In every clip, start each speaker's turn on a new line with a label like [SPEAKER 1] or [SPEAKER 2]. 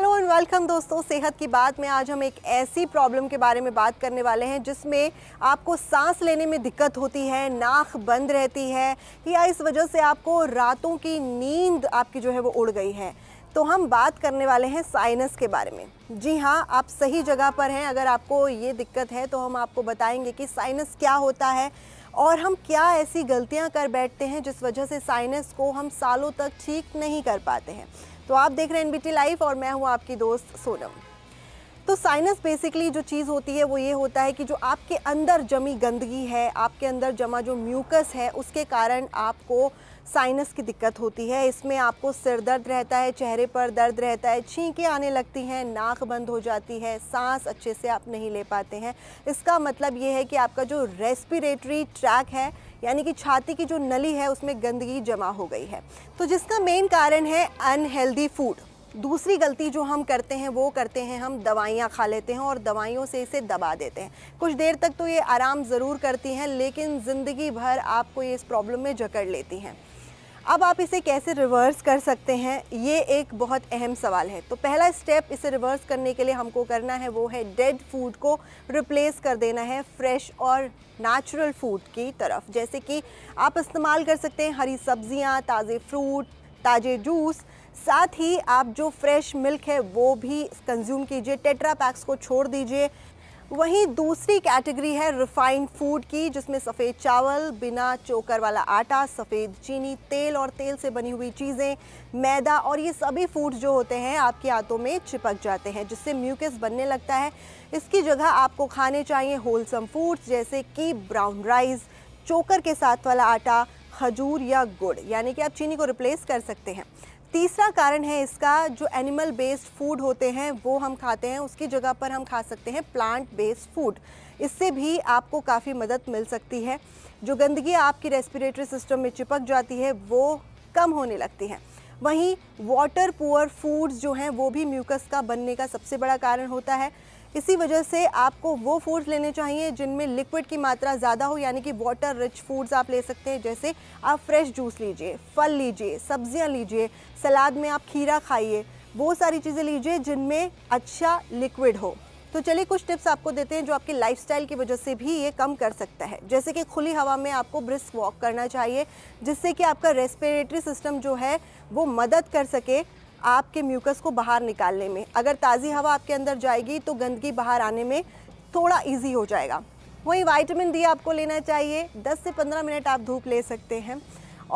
[SPEAKER 1] hello and welcome दोस्तों सेहत की बात में आज हम एक ऐसी प्रॉब्लम के बारे में बात करने वाले हैं जिसमें आपको सांस लेने में दिक्कत होती है नाक बंद रहती है या इस वजह से आपको रातों की नींद आपकी जो है वो उड़ गई है तो हम बात करने वाले हैं साइनस के बारे में जी हाँ आप सही जगह पर हैं अगर आपको ये दिक्कत है तो हम आपको बताएंगे कि साइनस क्या होता है और हम क्या ऐसी गलतियाँ कर बैठते हैं जिस वजह से साइनस को हम सालों तक ठीक नहीं कर पाते हैं तो आप देख रहे हैं एनबीटी लाइव और मैं हूँ आपकी दोस्त सोनम तो साइनस बेसिकली जो चीज़ होती है वो ये होता है कि जो आपके अंदर जमी गंदगी है आपके अंदर जमा जो म्यूकस है उसके कारण आपको साइनस की दिक्कत होती है इसमें आपको सिर दर्द रहता है चेहरे पर दर्द रहता है छींकें आने लगती हैं नाक बंद हो जाती है सांस अच्छे से आप नहीं ले पाते हैं इसका मतलब ये है कि आपका जो रेस्पिरेटरी ट्रैक है यानी कि छाती की जो नली है उसमें गंदगी जमा हो गई है तो जिसका मेन कारण है अनहेल्दी फूड दूसरी गलती जो हम करते हैं वो करते हैं हम दवाइयाँ खा लेते हैं और दवाइयों से इसे दबा देते हैं कुछ देर तक तो ये आराम ज़रूर करती हैं लेकिन ज़िंदगी भर आपको ये इस प्रॉब्लम में जकड़ लेती हैं अब आप इसे कैसे रिवर्स कर सकते हैं ये एक बहुत अहम सवाल है तो पहला स्टेप इसे रिवर्स करने के लिए हमको करना है वो है डेड फूड को रिप्लेस कर देना है फ्रेश और नेचुरल फूड की तरफ जैसे कि आप इस्तेमाल कर सकते हैं हरी सब्जियां ताज़े फ्रूट ताज़े जूस साथ ही आप जो फ्रेश मिल्क है वो भी कंज्यूम कीजिए टेट्रा पैक्स को छोड़ दीजिए वहीं दूसरी कैटेगरी है रिफाइंड फूड की जिसमें सफ़ेद चावल बिना चोकर वाला आटा सफ़ेद चीनी तेल और तेल से बनी हुई चीज़ें मैदा और ये सभी फूड जो होते हैं आपके हाथों में चिपक जाते हैं जिससे म्यूकस बनने लगता है इसकी जगह आपको खाने चाहिए होलसम फूड्स जैसे कि ब्राउन राइस चोकर के साथ वाला आटा खजूर या गुड़ यानी कि आप चीनी को रिप्लेस कर सकते हैं तीसरा कारण है इसका जो एनिमल बेस्ड फूड होते हैं वो हम खाते हैं उसकी जगह पर हम खा सकते हैं प्लांट बेस्ड फूड इससे भी आपको काफ़ी मदद मिल सकती है जो गंदगी आपकी रेस्पिरेटरी सिस्टम में चिपक जाती है वो कम होने लगती है वहीं वाटर पुअर फूड्स जो हैं वो भी म्यूकस का बनने का सबसे बड़ा कारण होता है इसी वजह से आपको वो फूड्स लेने चाहिए जिनमें लिक्विड की मात्रा ज़्यादा हो यानी कि वाटर रिच फूड्स आप ले सकते हैं जैसे आप फ्रेश जूस लीजिए फल लीजिए सब्जियां लीजिए सलाद में आप खीरा खाइए वो सारी चीज़ें लीजिए जिनमें अच्छा लिक्विड हो तो चलिए कुछ टिप्स आपको देते हैं जो आपकी लाइफस्टाइल की वजह से भी ये कम कर सकता है जैसे कि खुली हवा में आपको ब्रिस्क वॉक करना चाहिए जिससे कि आपका रेस्पिरेटरी सिस्टम जो है वो मदद कर सके आपके म्यूकस को बाहर निकालने में अगर ताज़ी हवा आपके अंदर जाएगी तो गंदगी बाहर आने में थोड़ा ईजी हो जाएगा वहीं वाइटामिन डी आपको लेना चाहिए 10 से 15 मिनट आप धूप ले सकते हैं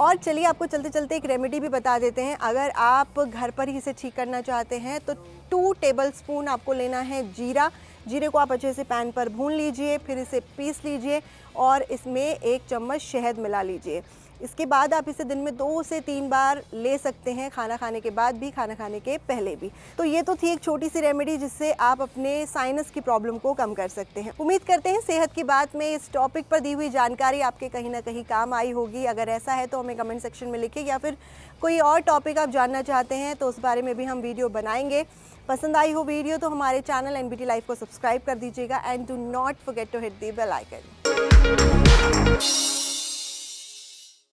[SPEAKER 1] और चलिए आपको चलते चलते एक रेमेडी भी बता देते हैं अगर आप घर पर ही इसे ठीक करना चाहते हैं तो टू टेबल स्पून आपको लेना है जीरा जीरे को आप अच्छे से पैन पर भून लीजिए फिर इसे पीस लीजिए और इसमें एक चम्मच शहद मिला लीजिए इसके बाद आप इसे दिन में दो से तीन बार ले सकते हैं खाना खाने के बाद भी खाना खाने के पहले भी तो ये तो थी एक छोटी सी रेमेडी जिससे आप अपने साइनस की प्रॉब्लम को कम कर सकते हैं उम्मीद करते हैं सेहत की बात में इस टॉपिक पर दी हुई जानकारी आपके कहीं ना कहीं काम आई होगी अगर ऐसा है तो हमें कमेंट सेक्शन में लिखे या फिर कोई और टॉपिक आप जानना चाहते हैं तो उस बारे में भी हम वीडियो बनाएंगे पसंद आई हो वीडियो तो हमारे चैनल एन बी लाइफ को सब्सक्राइब कर दीजिएगा and do not forget to hit the bell icon